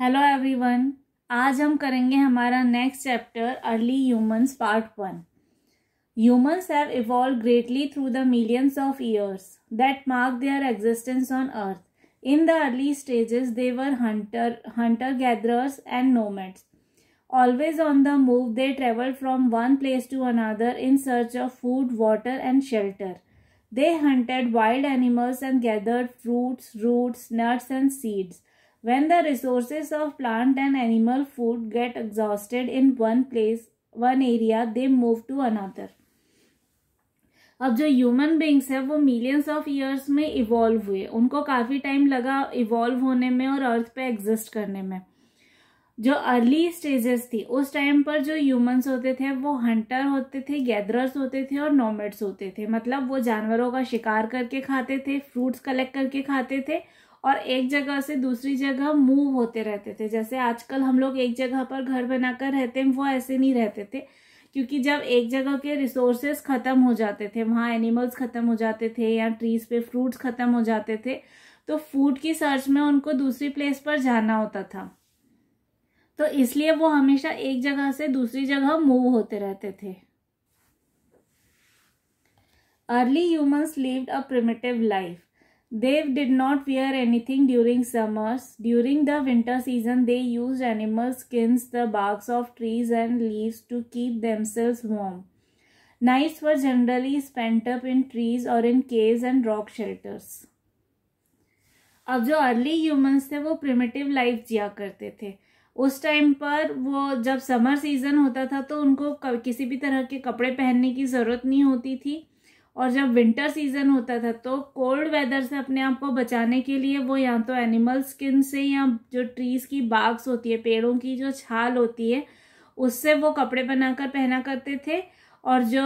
Hello everyone आज हम करेंगे हमारा next chapter early humans part one humans have evolve greatly through the millions of years that mark their existence on earth in the early stages they were hunter hunter gatherers and nomads always on the move they travel from one place to another in search of food water and shelter they hunted wild animals and gathered fruits roots nuts and seeds When the resources of plant and animal food get exhausted in one place, one area, they move to another. अब जो human beings है वो millions of years में evolve हुए उनको काफ़ी time लगा evolve होने में और अर्थ पे एग्जिस्ट करने में जो अर्ली स्टेजेस थी उस टाइम पर जो ह्यूमंस होते थे वो हंटर होते थे गैदरर्स होते थे और नोमेड्स होते थे मतलब वो जानवरों का शिकार करके खाते थे फ्रूट्स कलेक्ट करके खाते थे और एक जगह से दूसरी जगह मूव होते रहते थे जैसे आजकल हम लोग एक जगह पर घर बनाकर रहते हैं वो ऐसे नहीं रहते थे क्योंकि जब एक जगह के रिसोर्सेस ख़त्म हो जाते थे वहाँ एनिमल्स ख़त्म हो जाते थे या ट्रीज पे फ्रूट्स ख़त्म हो जाते थे तो फूड की सर्च में उनको दूसरी प्लेस पर जाना होता था तो इसलिए वो हमेशा एक जगह से दूसरी जगह मूव होते रहते थे early humans lived a primitive life Dev did not wear anything during summers. During the winter season, they used animal skins, the barks of trees and leaves to keep themselves warm. Nights were generally spent up in trees or in caves and rock shelters. अब जो early humans थे वो primitive life जिया करते थे उस time पर वो जब समर सीज़न होता था तो उनको किसी भी तरह के कपड़े पहनने की ज़रूरत नहीं होती थी और जब विंटर सीजन होता था तो कोल्ड वेदर से अपने आप को बचाने के लिए वो या तो एनिमल स्किन से या जो ट्रीज़ की बाग्स होती है पेड़ों की जो छाल होती है उससे वो कपड़े बनाकर पहना करते थे और जो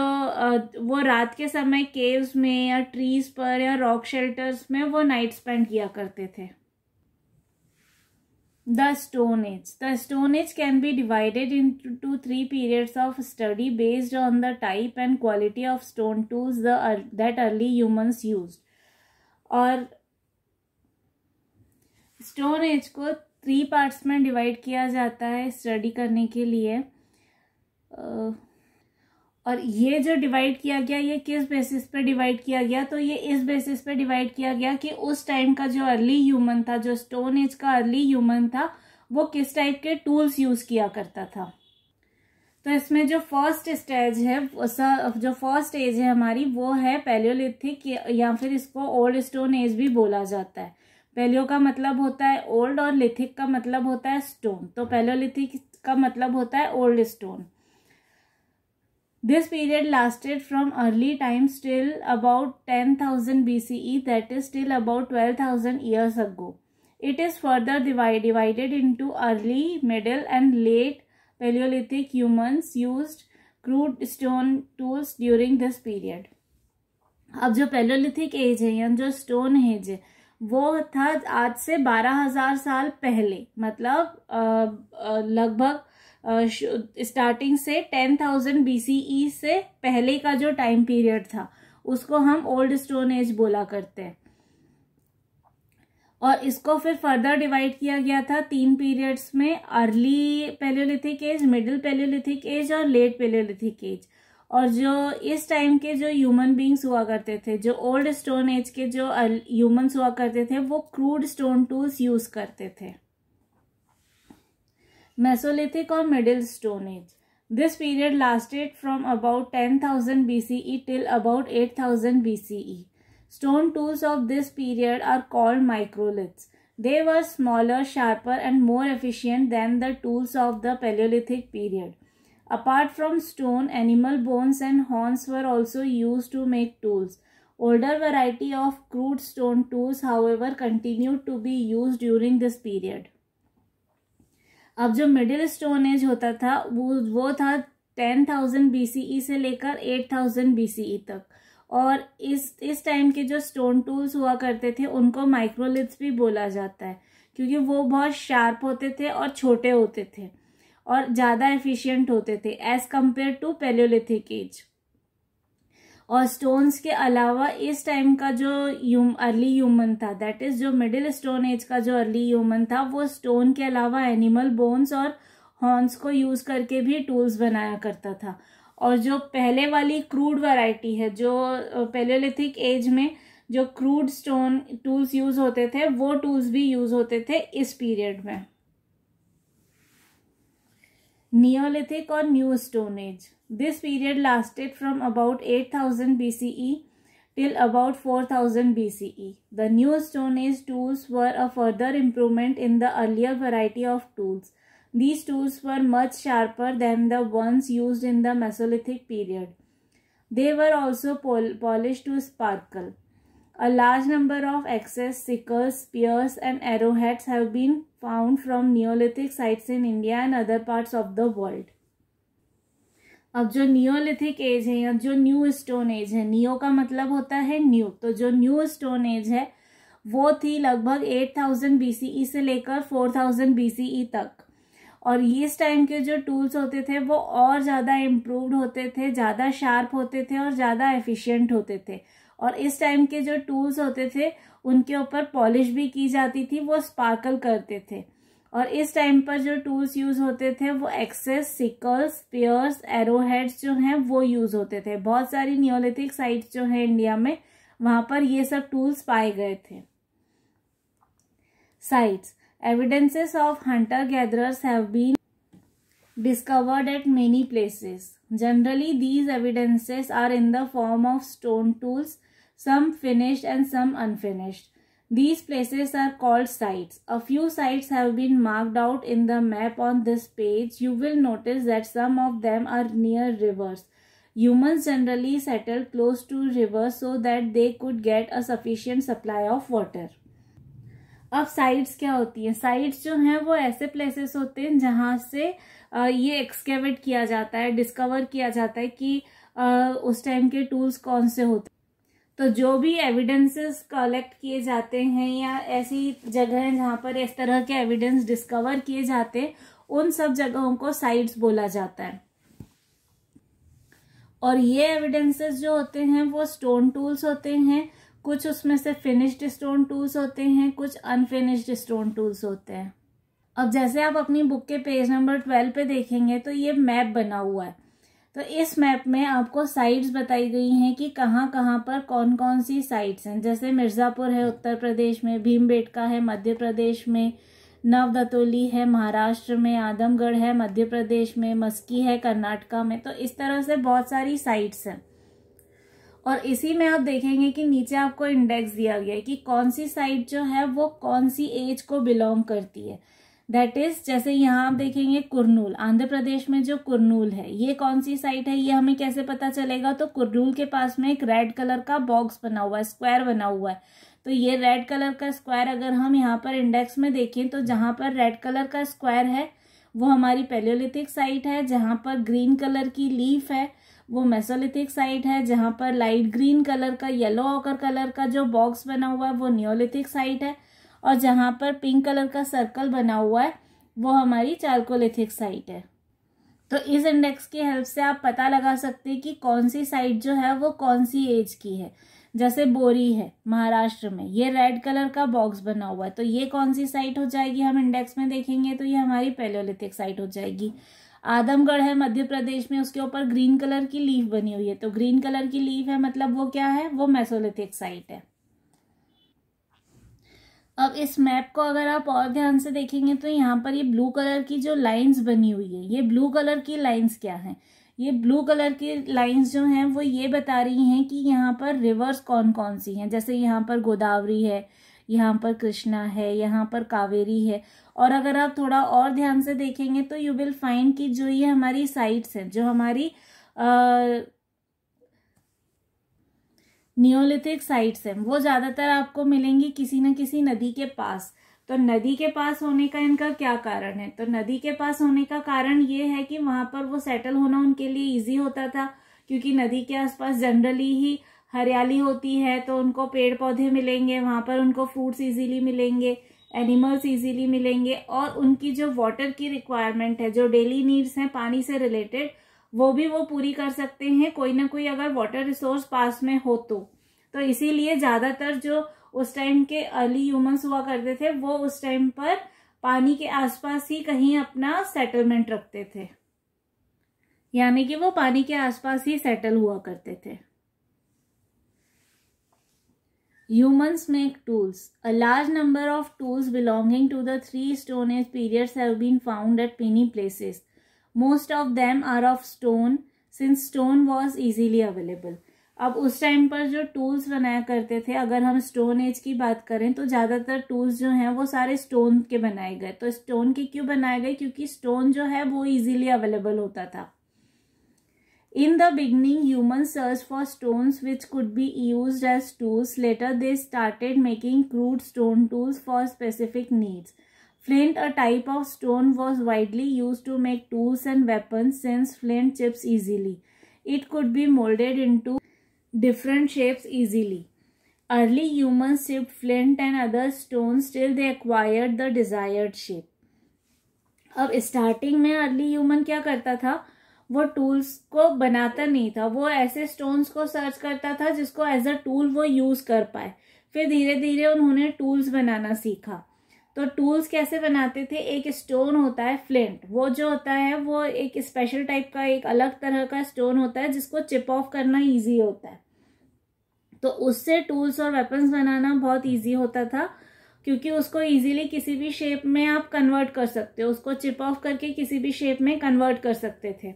वो रात के समय केव्स में या ट्रीज़ पर या रॉक शेल्टर्स में वो नाइट स्पेंड किया करते थे the stone age the stone age can be divided into three periods of study based on the type and quality of stone tools that early humans use और stone age को three parts में divide किया जाता है study करने के लिए और ये जो डिवाइड किया गया ये किस बेसिस पे डिवाइड किया गया तो ये इस बेसिस पे डिवाइड किया गया कि उस टाइम का जो अर्ली ह्यूमन था जो स्टोन एज का अर्ली ह्यूमन था वो किस टाइप के टूल्स यूज किया करता था तो इसमें जो फर्स्ट स्टेज है जो फर्स्ट एज है हमारी वो है पेलियोलिथिक या फिर इसको ओल्ड स्टोन एज भी बोला जाता है पेलियो का मतलब होता है ओल्ड और लिथिक का मतलब होता है स्टोन तो पेलियोलिथिक का मतलब होता है old stone this period lasted from early time till about ten thousand B C E that is till about twelve thousand years ago it is further divided into early middle and late palaeolithic humans use crude stone tools during this period अब जो palaeolithic as है या जो stone age है वो था आज से बारह हजार साल पहले मतलब लगभग स्टार्टिंग से टेन थाउजेंड बी से पहले का जो टाइम पीरियड था उसको हम ओल्ड स्टोन एज बोला करते हैं और इसको फिर फर्दर डिवाइड किया गया था तीन पीरियड्स में early palaeolithic age middle palaeolithic age और लेट पेलियोलिथिक एज और जो इस टाइम के जो ह्यूमन बींग्स हुआ करते थे जो ओल्ड स्टोन एज के जो ह्यूमन्स हुआ करते थे वो क्रूड स्टोन टूल्स यूज करते थे Mesolithic or Middle Stone Age. This period lasted from about 10,000 BCE till about 8,000 BCE. Stone tools of this period are called microliths. They were smaller, sharper and more efficient than the tools of the Paleolithic period. Apart from stone, animal bones and horns were also used to make tools. Older variety of crude stone tools, however, continued to be used during this period. अब जो middle stone as होता था वो वो था ten thousand B से लेकर eight thousand B तक और इस इस टाइम के जो स्टोन टूल्स हुआ करते थे उनको माइक्रोलिथ्स भी बोला जाता है क्योंकि वो बहुत शार्प होते थे और छोटे होते थे और ज़्यादा एफिशिएंट होते थे as compared to palaeolithic age और स्टोन्स के अलावा इस टाइम का जो यूम अर्ली ह्यूमन था दैट इज जो मिडिल स्टोन एज का जो अर्ली ह्यूमन था वो स्टोन के अलावा एनिमल बोन्स और हॉर्न्स को यूज करके भी टूल्स बनाया करता था और जो पहले वाली क्रूड वैरायटी है जो पेलियोलिथिक एज में जो क्रूड स्टोन टूल्स यूज होते थे वो टूल्स भी यूज होते थे इस पीरियड में Neolithic or New Stone Age. This period lasted from about 8000 BCE till about 4000 BCE. The New Stone Age tools were a further improvement in the earlier variety of tools. These tools were much sharper than the ones used in the Mesolithic period. They were also pol polished to sparkle. A large number of axes, sickles, spears and arrowheads have been found from Neolithic sites in India and other parts of the world. अब जो neolithic age है या जो new stone age है neo का मतलब होता है न्यू तो जो न्यू स्टोन एज है वो थी लगभग 8000 बीसीई e से लेकर 4000 बीसीई e तक और इस टाइम के जो टूल्स होते थे वो और ज़्यादा इम्प्रूवड होते थे ज़्यादा शार्प होते थे और ज़्यादा एफिशिएंट होते थे और इस टाइम के जो टूल्स होते थे उनके ऊपर पॉलिश भी की जाती थी वो स्पार्कल करते थे और इस टाइम पर जो टूल्स यूज़ होते थे वो एक्सेस सिकल्स पेयर्स एरोहेड्स जो हैं वो यूज़ होते थे बहुत सारी नियोलिथिक साइट्स जो हैं इंडिया में वहां पर ये सब टूल्स पाए गए थे sites evidences of hunter gatherers have been discovered at many places generally these evidences are in the form of stone tools some finished and some unfinished. These places are called sites. A few sites have been marked out in the map on this page. You will notice that some of them are near rivers. Humans generally settled close to rivers so that they could get a sufficient supply of water. अब sites क्या होती हैं sites जो हैं वो ऐसे places होते हैं जहाँ से ये एक्सकेवेट किया जाता है डिस्कवर किया जाता है कि उस टाइम के टूल्स कौन से होते हैं तो जो भी एविडेंसेस कलेक्ट किए जाते हैं या ऐसी जगह है जहाँ पर इस तरह के एविडेंस डिस्कवर किए जाते हैं उन सब जगहों को साइट्स बोला जाता है और ये एविडेंसेस जो होते हैं वो स्टोन टूल्स होते हैं कुछ उसमें से फिनिश्ड स्टोन टूल्स होते हैं कुछ अनफिनिश्ड स्टोन टूल्स होते हैं अब जैसे आप अपनी बुक के पेज नंबर ट्वेल्व पे देखेंगे तो ये मैप बना हुआ है तो इस मैप में आपको साइट्स बताई गई हैं कि कहाँ कहाँ पर कौन कौन सी साइट्स हैं जैसे मिर्ज़ापुर है उत्तर प्रदेश में भीमबेटका है मध्य प्रदेश में नवदतोली है महाराष्ट्र में आदमगढ़ है मध्य प्रदेश में मस्की है कर्नाटका में तो इस तरह से बहुत सारी साइट्स हैं और इसी में आप देखेंगे कि नीचे आपको इंडेक्स दिया गया है कि कौन सी साइट जो है वो कौन सी एज को बिलोंग करती है दैट इज जैसे यहाँ आप देखेंगे कुरनूल आंध्र प्रदेश में जो कुरनूल है ये कौन सी साइट है ये हमें कैसे पता चलेगा तो कुरनूल के पास में एक रेड कलर का बॉक्स बना हुआ है स्क्वायर बना हुआ है तो ये रेड कलर का स्क्वायर अगर हम यहाँ पर इंडेक्स में देखें तो जहाँ पर रेड कलर का स्क्वायर है वो हमारी पेलियोलिथिक साइट है जहाँ पर ग्रीन कलर की लीफ है वो मेसोलिथिक साइट है जहाँ पर लाइट ग्रीन कलर का येलो ऑकर कलर का जो बॉक्स बना हुआ है वो न्योलिथिक साइट है और जहाँ पर पिंक कलर का सर्कल बना हुआ है वो हमारी चार्कोलिथिक साइट है तो इस इंडेक्स की हेल्प से आप पता लगा सकते हैं कि कौन सी साइट जो है वो कौन सी एज की है जैसे बोरी है महाराष्ट्र में ये रेड कलर का बॉक्स बना हुआ है तो ये कौन सी साइट हो जाएगी हम इंडेक्स में देखेंगे तो ये हमारी पेलोलिथिक साइट हो जाएगी आदमगढ़ है मध्य प्रदेश में उसके ऊपर ग्रीन कलर की लीफ बनी हुई है तो ग्रीन कलर की लीफ है मतलब वो क्या है वो मेसोलिथिक साइट है अब इस मैप को अगर आप और ध्यान से देखेंगे तो यहाँ पर ये ब्लू कलर की जो लाइंस बनी हुई है ये ब्लू कलर की लाइंस क्या है ये ब्लू कलर की लाइंस जो हैं वो ये बता रही हैं कि यहाँ पर रिवर्स कौन कौन सी हैं जैसे यहाँ पर गोदावरी है यहाँ पर कृष्णा है यहाँ पर कावेरी है और अगर आप थोड़ा और ध्यान से देखेंगे तो यू विल फाइंड कि जो ये हमारी साइट्स हैं जो हमारी आ, नियोलिथिक साइट्स हैं वो ज़्यादातर आपको मिलेंगी किसी न किसी नदी के पास तो नदी के पास होने का इनका क्या कारण है तो नदी के पास होने का कारण ये है कि वहाँ पर वो सेटल होना उनके लिए ईजी होता था क्योंकि नदी के आसपास जनरली ही हरियाली होती है तो उनको पेड़ पौधे मिलेंगे वहाँ पर उनको फूड्स ईजीली मिलेंगे एनिमल्स ईजीली मिलेंगे और उनकी जो वाटर की रिक्वायरमेंट है जो डेली नीड्स हैं पानी से रिलेटेड वो भी वो पूरी कर सकते हैं कोई ना कोई अगर वाटर रिसोर्स पास में हो तो तो इसीलिए ज़्यादातर जो उस टाइम के अर्ली ह्यूमंस हुआ करते थे वो उस टाइम पर पानी के आसपास ही कहीं अपना सेटलमेंट रखते थे यानी कि वो पानी के आसपास ही सेटल हुआ करते थे humans make tools a large number of tools belonging to the three stone age periods have been most of them are of stone since stone was easily available अब उस टाइम पर जो टूल्स बनाया करते थे अगर हम स्टोन एज की बात करें तो ज़्यादातर टूल्स जो हैं वो सारे स्टोन के बनाए गए तो स्टोन के क्यों बनाए गए क्योंकि स्टोन जो है वो इजीली अवेलेबल होता था in the beginning human search for stone which could be use as tools later they started making crude stone tools for specific needs Flint, a type of stone, was widely used to make tools and weapons since flint chips easily. It could be molded into different shapes easily. Early humans chipped flint and other stones till they acquired the desired shape. अब starting में early human क्या करता था वो tools को बनाता नहीं था वो ऐसे स्टोन्स को सर्च करता था जिसको एज अ टूल वो यूज़ कर पाए फिर धीरे धीरे उन्होंने टूल्स बनाना सीखा तो टूल्स कैसे बनाते थे एक स्टोन होता है फ्लिंट वो जो होता है वो एक स्पेशल टाइप का एक अलग तरह का स्टोन होता है जिसको चिप ऑफ करना ईजी होता है तो उससे टूल्स और वेपन्स बनाना बहुत ईजी होता था क्योंकि उसको इजीली किसी भी शेप में आप कन्वर्ट कर सकते हो उसको चिप ऑफ करके किसी भी शेप में कन्वर्ट कर सकते थे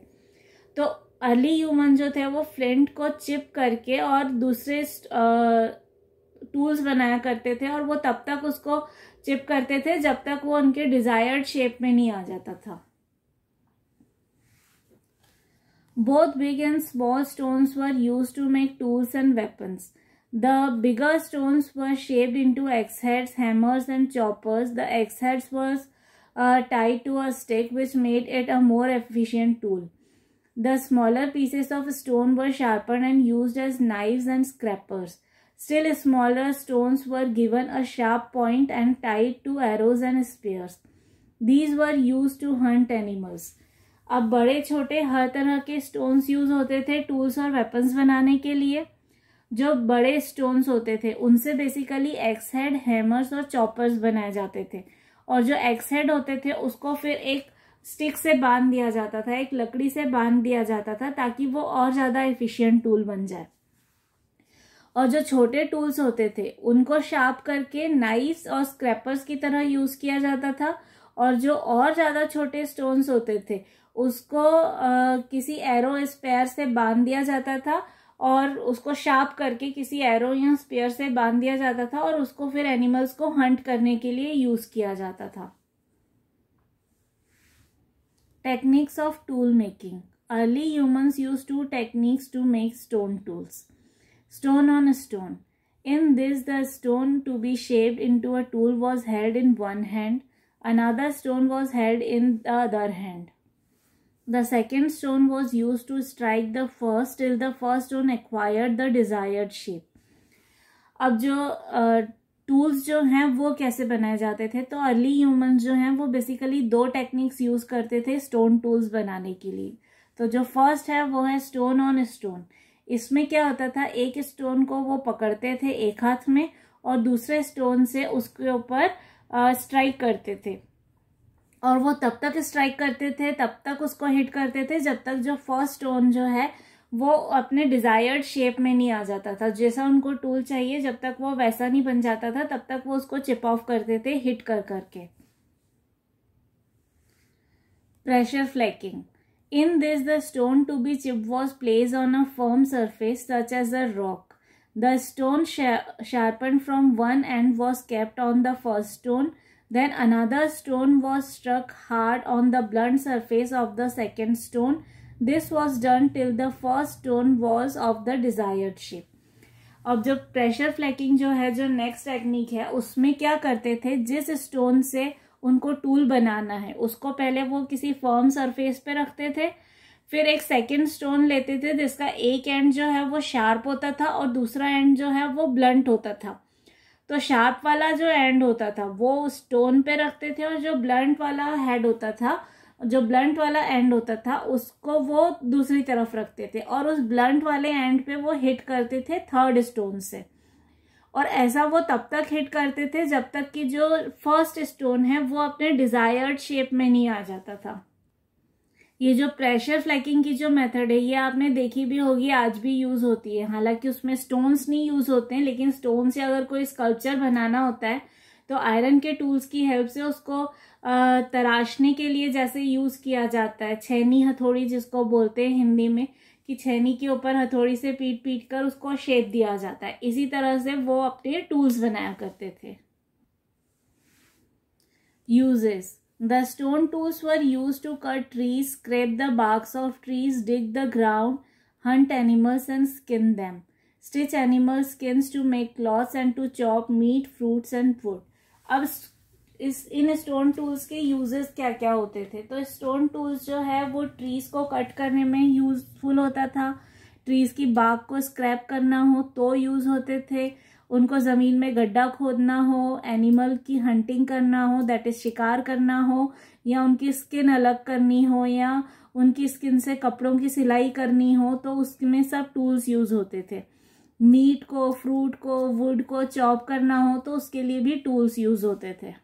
तो अर्ली ह्यूमन जो थे वो फ्लिंट को चिप करके और दूसरे टूल्स बनाया करते थे और वो तब तक उसको चिप करते थे जब तक वो उनके डिजायर्ड शेप में नहीं आ जाता था both big and small stones were use to make tools and weapons the bigger stones were shaped into axe heads hammers and choppers the axe heads were tied to a stake which made it a more efficient tool the smaller pieces of stone were sharpen and use as knives and scrapers Still smaller stones were given a sharp point and tied to arrows and spears. These were used to hunt animals. अब बड़े छोटे हर तरह के stones use होते थे tools और weapons बनाने के लिए जो बड़े स्टोन्स होते थे उनसे बेसिकली एक्स हेड हैमर्स और चॉपर्स बनाए जाते थे और जो एक्स हेड होते थे उसको फिर एक स्टिक से बांध दिया जाता था एक लकड़ी से बांध दिया जाता था ताकि वो और ज़्यादा इफिशियंट टूल बन जाए और जो छोटे टूल्स होते थे उनको शार्प करके नाइफ्स और स्क्रैपर्स की तरह यूज किया जाता था और जो और ज़्यादा छोटे स्टोन्स होते थे उसको आ, किसी एरो स्पेयर से बांध दिया जाता था और उसको शार्प करके किसी एरो या स्पेयर से बांध दिया जाता था और उसको फिर एनिमल्स को हंट करने के लिए यूज किया जाता था techniques of tool making early humans use two techniques to make stone tools stone on a stone. In this, the stone to be shaped into a tool was held in one hand, another stone was held in the other hand. The second stone was used to strike the first till the first stone acquired the desired shape. अब जो tools uh, जो हैं वो कैसे बनाए जाते थे तो अर्ली ह्यूमन जो हैं वो बेसिकली दो टेक्निक्स यूज़ करते थे स्टोन टूल्स बनाने के लिए तो जो फर्स्ट है वो है स्टोन ऑन स्टोन इसमें क्या होता था एक स्टोन को वो पकड़ते थे एक हाथ में और दूसरे स्टोन से उसके ऊपर स्ट्राइक करते थे और वो तब तक स्ट्राइक करते थे तब तक उसको हिट करते थे जब तक जो फर्स्ट स्टोन जो है वो अपने डिज़ायर्ड शेप में नहीं आ जाता था जैसा उनको टूल चाहिए जब तक वो वैसा नहीं बन जाता था तब तक वो उसको चिप ऑफ करते थे हिट कर करके pressure flaking In this, the stone to be chipped was placed on a firm surface such as a rock. The stone sharpened from one end was kept on the first stone. Then another stone was struck hard on the blunt surface of the second stone. This was done till the first stone was of the desired shape. अब जब pressure फ्लैकिंग जो है जो next technique है उसमें क्या करते थे जिस स्टोन से उनको टूल बनाना है उसको पहले वो किसी फर्म सरफेस पे रखते थे फिर एक सेकेंड स्टोन लेते थे जिसका एक एंड जो है वो शार्प होता था और दूसरा एंड जो है वो ब्लंट होता था तो शार्प वाला जो एंड होता था वो स्टोन पे रखते थे और जो ब्लंट वाला हेड होता था जो ब्लंट वाला एंड होता था उसको वो दूसरी तरफ रखते थे और उस ब्लंट वाले एंड पे वो हिट करते थे थर्ड स्टोन से और ऐसा वो तब तक हिट करते थे जब तक कि जो फर्स्ट स्टोन है वो अपने डिज़ायर्ड शेप में नहीं आ जाता था ये जो प्रेशर फ्लैकिंग की जो मेथड है ये आपने देखी भी होगी आज भी यूज़ होती है हालांकि उसमें स्टोन्स नहीं यूज़ होते हैं लेकिन स्टोन से अगर कोई स्कल्पचर बनाना होता है तो आयरन के टूल्स की हेल्प से उसको तराशने के लिए जैसे यूज़ किया जाता है छैनी हथौड़ी जिसको बोलते हैं हिंदी में कि छेनी के ऊपर हथौड़ी से पीट पीट कर उसको शेप दिया जाता है इसी तरह से वो अपने टूल्स बनाया करते थे uses the stone tools were use to cut trees scrape the barks of trees dig the ground hunt animals and skin them stitch animal skin to make cloth and to chop meat fruits and food अब इस इन stone tools के uses क्या क्या होते थे तो stone tools जो है वो ट्रीज को कट करने में यूजफुल होता था ट्रीज की बाग को स्क्रैप करना हो तो यूज होते थे उनको ज़मीन में गड्ढा खोदना हो एनिमल की हंटिंग करना हो दैट इज शिकार करना हो या उनकी स्किन अलग करनी हो या उनकी स्किन से कपड़ों की सिलाई करनी हो तो उसमें सब टूल्स यूज़ होते थे मीट को फ्रूट को वुड को चॉप करना हो तो उसके लिए भी टूल्स यूज़ होते थे